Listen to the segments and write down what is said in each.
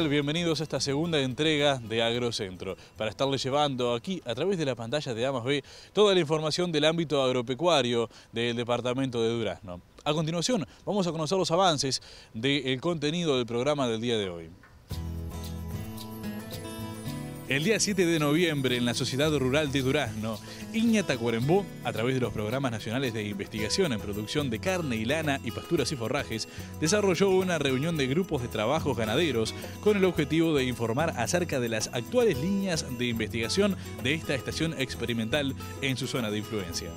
Bienvenidos a esta segunda entrega de Agrocentro, para estarles llevando aquí, a través de la pantalla de Amazon B, toda la información del ámbito agropecuario del departamento de Durazno. A continuación, vamos a conocer los avances del contenido del programa del día de hoy. El día 7 de noviembre, en la Sociedad Rural de Durazno, Iña Tacuarembó, a través de los programas nacionales de investigación en producción de carne y lana y pasturas y forrajes, desarrolló una reunión de grupos de trabajos ganaderos con el objetivo de informar acerca de las actuales líneas de investigación de esta estación experimental en su zona de influencia.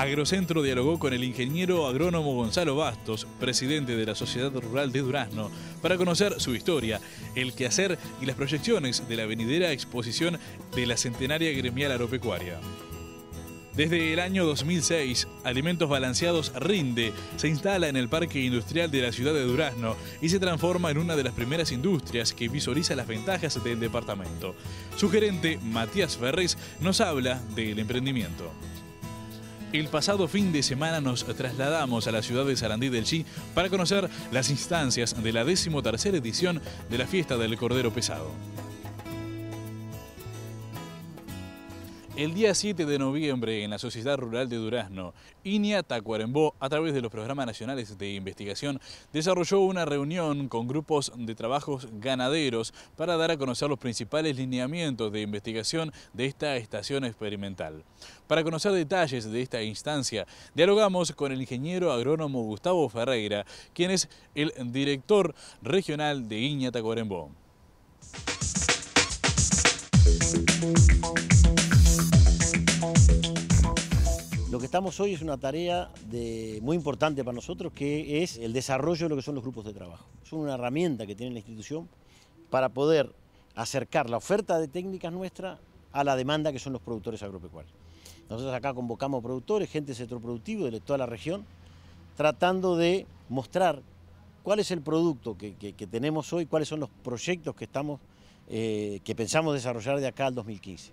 Agrocentro dialogó con el ingeniero agrónomo Gonzalo Bastos, presidente de la Sociedad Rural de Durazno, para conocer su historia, el quehacer y las proyecciones de la venidera exposición de la Centenaria Gremial Agropecuaria. Desde el año 2006, Alimentos Balanceados Rinde se instala en el Parque Industrial de la ciudad de Durazno y se transforma en una de las primeras industrias que visualiza las ventajas del departamento. Su gerente, Matías Ferrés, nos habla del emprendimiento. El pasado fin de semana nos trasladamos a la ciudad de Sarandí del Chi para conocer las instancias de la decimotercera edición de la fiesta del Cordero Pesado. El día 7 de noviembre, en la Sociedad Rural de Durazno, INIA Tacuarembó, a través de los programas nacionales de investigación, desarrolló una reunión con grupos de trabajos ganaderos para dar a conocer los principales lineamientos de investigación de esta estación experimental. Para conocer detalles de esta instancia, dialogamos con el ingeniero agrónomo Gustavo Ferreira, quien es el director regional de INIA Tacuarembó. estamos hoy es una tarea muy importante para nosotros, que es el desarrollo de lo que son los grupos de trabajo. Son una herramienta que tiene la institución para poder acercar la oferta de técnicas nuestra a la demanda que son los productores agropecuarios. Nosotros acá convocamos productores, gente de sector productivo de toda la región, tratando de mostrar cuál es el producto que, tenemos hoy, cuáles son los proyectos que, estamos, eh, que pensamos desarrollar de acá al 2015.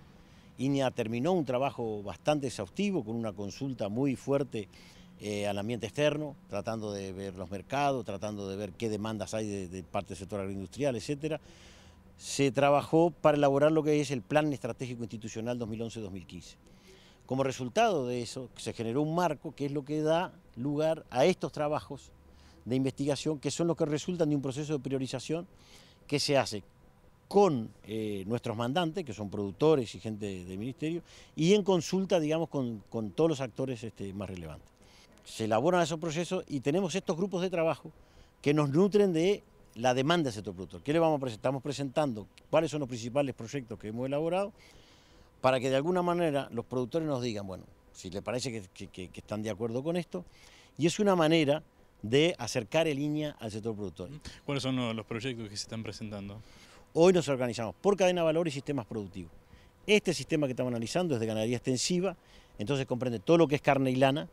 INEA terminó un trabajo bastante exhaustivo con una consulta muy fuerte eh, al ambiente externo, tratando de ver los mercados, tratando de ver qué demandas hay de, parte del sector agroindustrial, etcétera. Se trabajó para elaborar lo que es el Plan Estratégico Institucional 2011-2015. Como resultado de eso, se generó un marco que es lo que da lugar a estos trabajos de investigación, que son los que resultan de un proceso de priorización que se hace con eh, nuestros mandantes, que son productores y gente del ministerio, y en consulta, digamos, con, todos los actores este, más relevantes. Se elaboran esos procesos y tenemos estos grupos de trabajo que nos nutren de la demanda del sector productor. ¿Qué le vamos a presentar? Estamos presentando cuáles son los principales proyectos que hemos elaborado para que de alguna manera los productores nos digan, bueno, si les parece que, están de acuerdo con esto, y es una manera de acercar el línea al sector productor. ¿Cuáles son los proyectos que se están presentando? Hoy nos organizamos por cadena de valor y sistemas productivos. Este sistema que estamos analizando es de ganadería extensiva, entonces comprende todo lo que es carne y lana,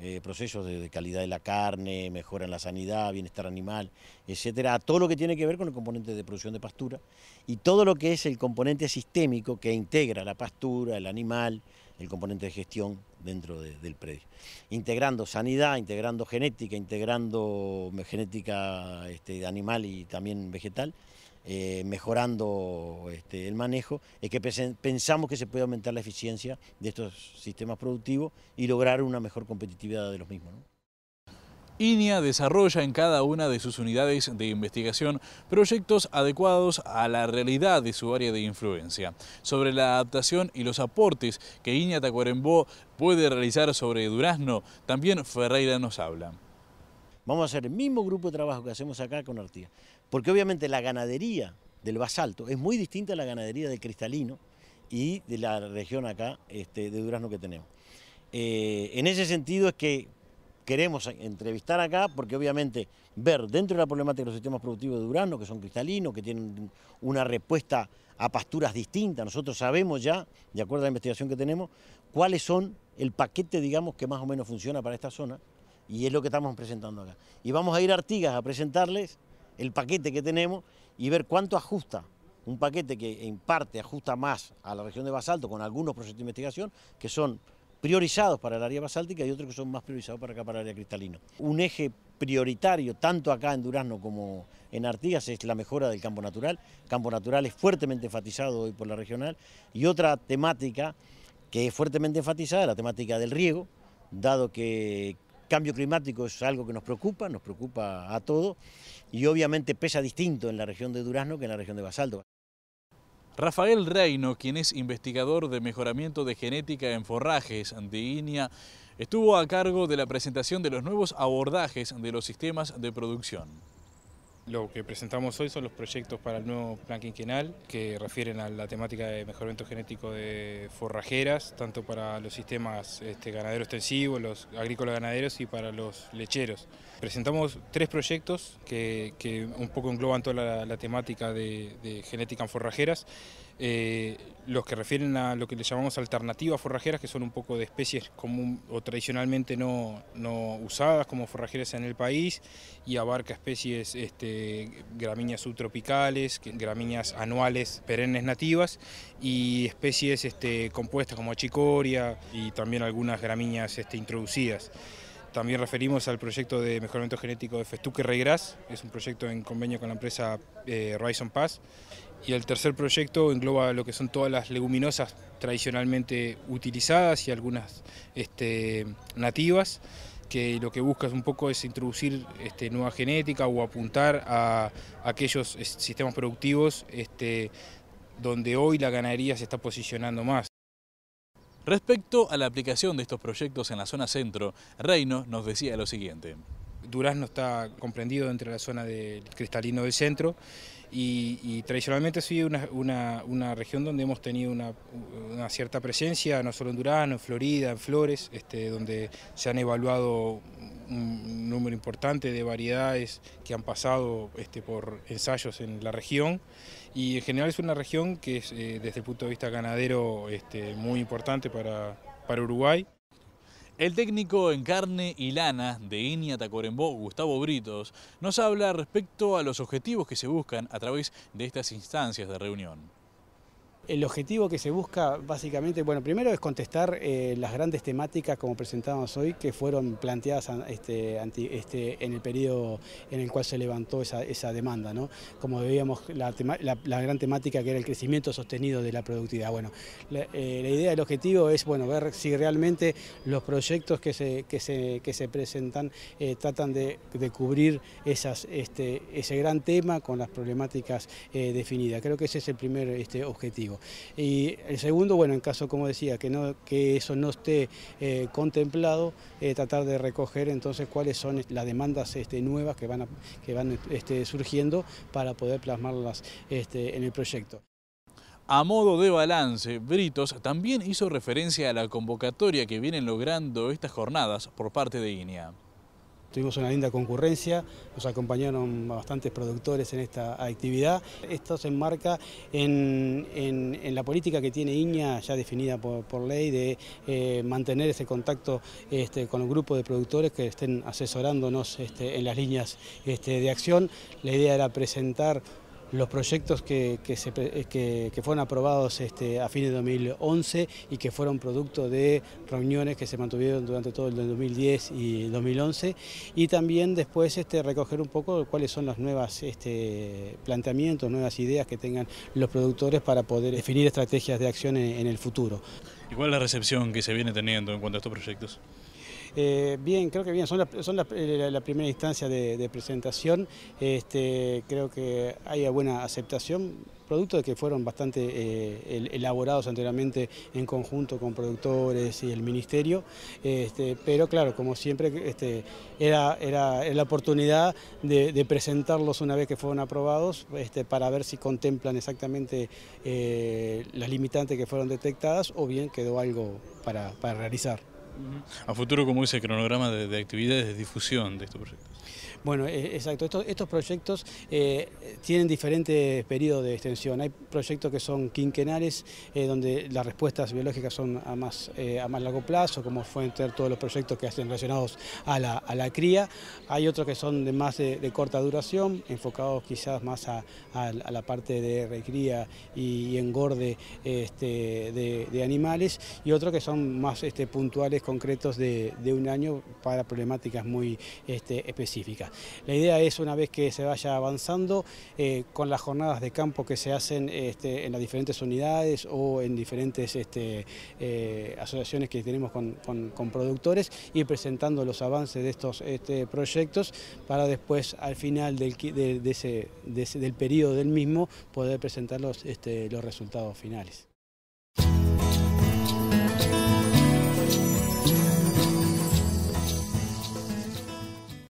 eh, procesos de, calidad de la carne, mejora en la sanidad, bienestar animal, etcétera, todo lo que tiene que ver con el componente de producción de pastura y todo lo que es el componente sistémico que integra la pastura, el animal, el componente de gestión dentro del predio. Integrando sanidad, integrando genética, integrando genética este, animal y también vegetal, eh, mejorando este, el manejo, es que pensamos que se puede aumentar la eficiencia de estos sistemas productivos y lograr una mejor competitividad de los mismos. ¿no? desarrolla en cada una de sus unidades de investigación proyectos adecuados a la realidad de su área de influencia. Sobre la adaptación y los aportes que Iña Tacuarembó puede realizar sobre Durazno, también Ferreira nos habla. Vamos a hacer el mismo grupo de trabajo que hacemos acá con Artigas. Porque obviamente la ganadería del basalto es muy distinta a la ganadería del cristalino y de la región acá este, de Durazno que tenemos. Eh, en ese sentido es que queremos entrevistar acá porque obviamente ver dentro de la problemática de los sistemas productivos de Durazno, que son cristalinos, que tienen una respuesta a pasturas distintas, nosotros sabemos ya, de acuerdo a la investigación que tenemos, cuáles son el paquete, digamos, que más o menos funciona para esta zona, y es lo que estamos presentando acá. Y vamos a ir a Artigas a presentarles el paquete que tenemos y ver cuánto ajusta un paquete que en parte ajusta más a la región de basalto con algunos proyectos de investigación que son priorizados para el área basáltica y otros que son más priorizados para acá para el área cristalino. Un eje prioritario tanto acá en Durazno como en Artigas es la mejora del campo natural. Campo natural es fuertemente enfatizado hoy por la regional y otra temática que es fuertemente enfatizada, la temática del riego, dado que cambio climático es algo que nos preocupa, nos preocupa a todos y obviamente pesa distinto en la región de Durazno que en la región de Basalto. Rafael Reino, quien es investigador de mejoramiento de genética en forrajes de inea estuvo a cargo de la presentación de los nuevos abordajes de los sistemas de producción. Lo que presentamos hoy son los proyectos para el nuevo plan quinquenal que refieren a la temática de mejoramiento genético de forrajeras, tanto para los sistemas este, ganaderos extensivos, los agrícolas ganaderos y para los lecheros. Presentamos tres proyectos que, un poco engloban toda la, temática de genética en forrajeras. Eh, los que refieren a lo que le llamamos alternativas forrajeras, que son un poco de especies común o tradicionalmente no, no usadas como forrajeras en el país, y abarca especies este, gramíneas subtropicales, gramíneas anuales perennes nativas, y especies este, compuestas como achicoria y también algunas gramíneas este, introducidas. También referimos al proyecto de mejoramiento genético de Festuque regras es un proyecto en convenio con la empresa eh, Horizon Pass, y el tercer proyecto engloba lo que son todas las leguminosas tradicionalmente utilizadas y algunas este, nativas, que lo que busca es un poco es introducir este, nueva genética o apuntar a aquellos sistemas productivos este, donde hoy la ganadería se está posicionando más. Respecto a la aplicación de estos proyectos en la zona centro, Reino nos decía lo siguiente no está comprendido entre la zona del cristalino del centro y, tradicionalmente ha sido una, región donde hemos tenido una, cierta presencia, no solo en Durazno, en Florida, en Flores, este, donde se han evaluado un número importante de variedades que han pasado este, por ensayos en la región y en general es una región que es eh, desde el punto de vista ganadero es este, muy importante para, para Uruguay. El técnico en carne y lana de Inia Tacorembó, Gustavo Britos, nos habla respecto a los objetivos que se buscan a través de estas instancias de reunión. El objetivo que se busca básicamente, bueno, primero es contestar eh, las grandes temáticas como presentábamos hoy que fueron planteadas este, este, en el periodo en el cual se levantó esa, demanda, ¿no? Como veíamos la, gran temática que era el crecimiento sostenido de la productividad. Bueno, la, eh, idea, del objetivo es, bueno, ver si realmente los proyectos que se, presentan eh, tratan de, cubrir este, ese gran tema con las problemáticas definidas. Creo que ese es el primer objetivo. Y el segundo, bueno, en caso, como decía, que, que eso no esté eh, contemplado, eh, tratar de recoger entonces cuáles son las demandas este, nuevas que van, que van este, surgiendo para poder plasmarlas este, en el proyecto. A modo de balance, Britos también hizo referencia a la convocatoria que vienen logrando estas jornadas por parte de INEA. Tuvimos una linda concurrencia, nos acompañaron bastantes productores en esta actividad. Esto se enmarca en, la política que tiene Iña, ya definida por, ley, de eh, mantener ese contacto este, con el grupo de productores que estén asesorándonos este, en las líneas este, de acción. La idea era presentar los proyectos eh, que, que, fueron aprobados este, a fines de 2011 y que fueron producto de reuniones que se mantuvieron durante todo el 2010 y 2011 y también después este, recoger un poco cuáles son los nuevos este, planteamientos, nuevas ideas que tengan los productores para poder definir estrategias de acción en el futuro. ¿Y cuál es la recepción que se viene teniendo en cuanto a estos proyectos? Eh, bien, creo que bien, son la, son eh, primera instancia de, presentación, este, creo que hay buena aceptación producto de que fueron bastante eh, elaborados anteriormente en conjunto con productores y el ministerio, este, pero claro, como siempre, este, era, era, la oportunidad de, presentarlos una vez que fueron aprobados este, para ver si contemplan exactamente las limitantes que fueron detectadas o bien quedó algo para realizar. A futuro, ¿cómo es el cronograma de, actividades de difusión de estos proyectos? Bueno, eh, exacto. Estos, proyectos eh, tienen diferentes periodos de extensión. Hay proyectos que son quinquenales, eh, donde las respuestas biológicas son a más, a más largo plazo, como pueden ser todos los proyectos que hacen relacionados a la, cría. Hay otros que son de más de, corta duración, enfocados quizás más a, la parte de recría y, engorde este, de, animales, y otros que son más este, puntuales concretos de, un año para problemáticas muy este, específicas. La idea es, una vez que se vaya avanzando, eh, con las jornadas de campo que se hacen este, en las diferentes unidades o en diferentes este, eh, asociaciones que tenemos con, productores, ir presentando los avances de estos proyectos para después, al final del, del periodo del mismo, poder presentar los resultados finales.